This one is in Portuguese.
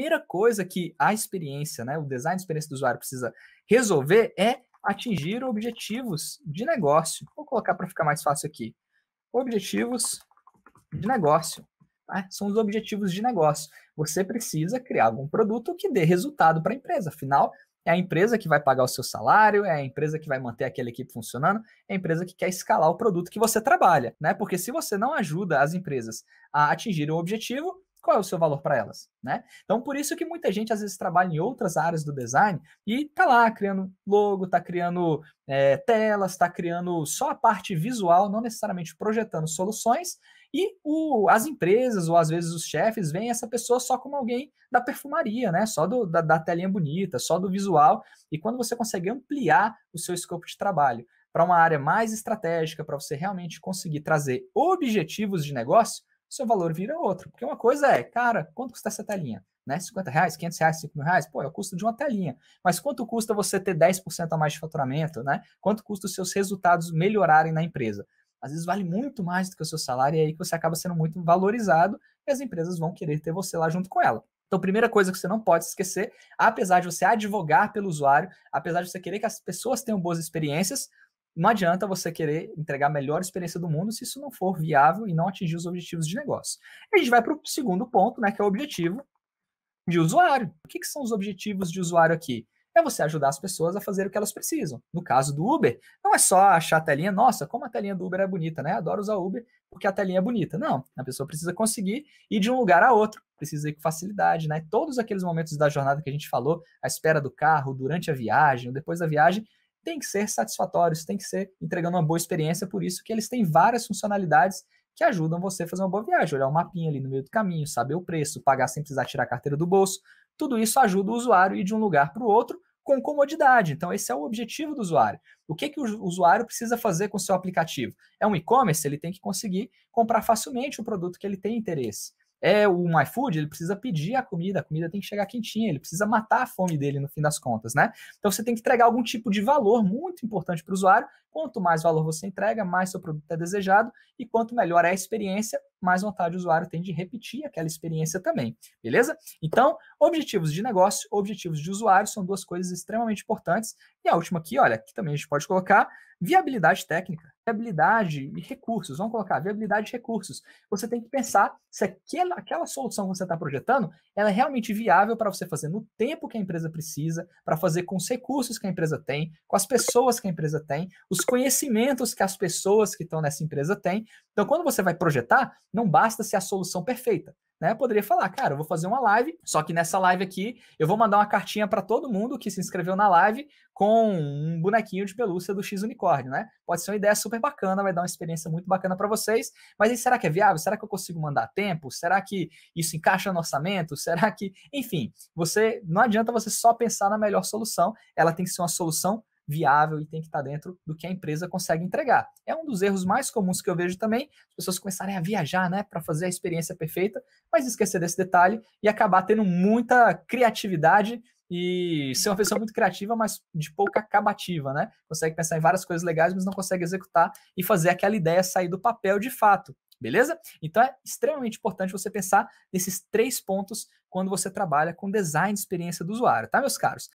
primeira coisa que a experiência, né, o design de experiência do usuário precisa resolver é atingir objetivos de negócio. Vou colocar para ficar mais fácil aqui. Objetivos de negócio. Tá? São os objetivos de negócio. Você precisa criar algum produto que dê resultado para a empresa. Afinal, é a empresa que vai pagar o seu salário, é a empresa que vai manter aquela equipe funcionando, é a empresa que quer escalar o produto que você trabalha, né? Porque se você não ajuda as empresas a atingir o objetivo, qual é o seu valor para elas, né? Então, por isso que muita gente às vezes trabalha em outras áreas do design e tá lá criando logo, tá criando é, telas, tá criando só a parte visual, não necessariamente projetando soluções. E o, as empresas ou às vezes os chefes veem essa pessoa só como alguém da perfumaria, né? Só do, da, da telinha bonita, só do visual. E quando você consegue ampliar o seu escopo de trabalho para uma área mais estratégica, para você realmente conseguir trazer objetivos de negócio, seu valor vira outro. Porque uma coisa é, cara, quanto custa essa telinha? Né? 50 reais, 500 reais, 5 mil reais? Pô, é o custo de uma telinha. Mas quanto custa você ter 10% a mais de faturamento? Né? Quanto custa os seus resultados melhorarem na empresa? Às vezes vale muito mais do que o seu salário e é aí que você acaba sendo muito valorizado e as empresas vão querer ter você lá junto com ela. Então, primeira coisa que você não pode esquecer, apesar de você advogar pelo usuário, apesar de você querer que as pessoas tenham boas experiências, não adianta você querer entregar a melhor experiência do mundo se isso não for viável e não atingir os objetivos de negócio. E a gente vai para o segundo ponto, né, que é o objetivo de usuário. O que, que são os objetivos de usuário aqui? é você ajudar as pessoas a fazer o que elas precisam. No caso do Uber, não é só achar a telinha, nossa, como a telinha do Uber é bonita, né? Adoro usar Uber porque a telinha é bonita. Não, a pessoa precisa conseguir ir de um lugar a outro, precisa ir com facilidade, né? Todos aqueles momentos da jornada que a gente falou, a espera do carro, durante a viagem, depois da viagem, tem que ser satisfatórios, tem que ser entregando uma boa experiência, por isso que eles têm várias funcionalidades que ajudam você a fazer uma boa viagem, olhar o um mapinha ali no meio do caminho, saber o preço, pagar sem precisar tirar a carteira do bolso. Tudo isso ajuda o usuário a ir de um lugar para o outro com comodidade. Então, esse é o objetivo do usuário. O que, que o usuário precisa fazer com o seu aplicativo? É um e-commerce, ele tem que conseguir comprar facilmente o produto que ele tem interesse é o iFood, ele precisa pedir a comida, a comida tem que chegar quentinha, ele precisa matar a fome dele no fim das contas, né? Então você tem que entregar algum tipo de valor muito importante para o usuário. Quanto mais valor você entrega, mais seu produto é desejado e quanto melhor é a experiência, mais vontade o usuário tem de repetir aquela experiência também, beleza? Então, objetivos de negócio, objetivos de usuário são duas coisas extremamente importantes. E a última aqui, olha, que também a gente pode colocar Viabilidade técnica, viabilidade e recursos, vamos colocar, viabilidade e recursos. Você tem que pensar se aquela, aquela solução que você está projetando, ela é realmente viável para você fazer no tempo que a empresa precisa, para fazer com os recursos que a empresa tem, com as pessoas que a empresa tem, os conhecimentos que as pessoas que estão nessa empresa têm. Então, quando você vai projetar, não basta ser a solução perfeita né? Poderia falar, cara, eu vou fazer uma live, só que nessa live aqui eu vou mandar uma cartinha para todo mundo que se inscreveu na live com um bonequinho de pelúcia do X Unicórnio, né? Pode ser uma ideia super bacana, vai dar uma experiência muito bacana para vocês, mas será que é viável? Será que eu consigo mandar a tempo? Será que isso encaixa no orçamento? Será que, enfim, você não adianta você só pensar na melhor solução, ela tem que ser uma solução viável e tem que estar dentro do que a empresa consegue entregar. É um dos erros mais comuns que eu vejo também, as pessoas começarem a viajar, né, para fazer a experiência perfeita, mas esquecer desse detalhe e acabar tendo muita criatividade e ser uma pessoa muito criativa, mas de pouca acabativa, né? Consegue pensar em várias coisas legais, mas não consegue executar e fazer aquela ideia sair do papel de fato. Beleza? Então é extremamente importante você pensar nesses três pontos quando você trabalha com design de experiência do usuário, tá, meus caros?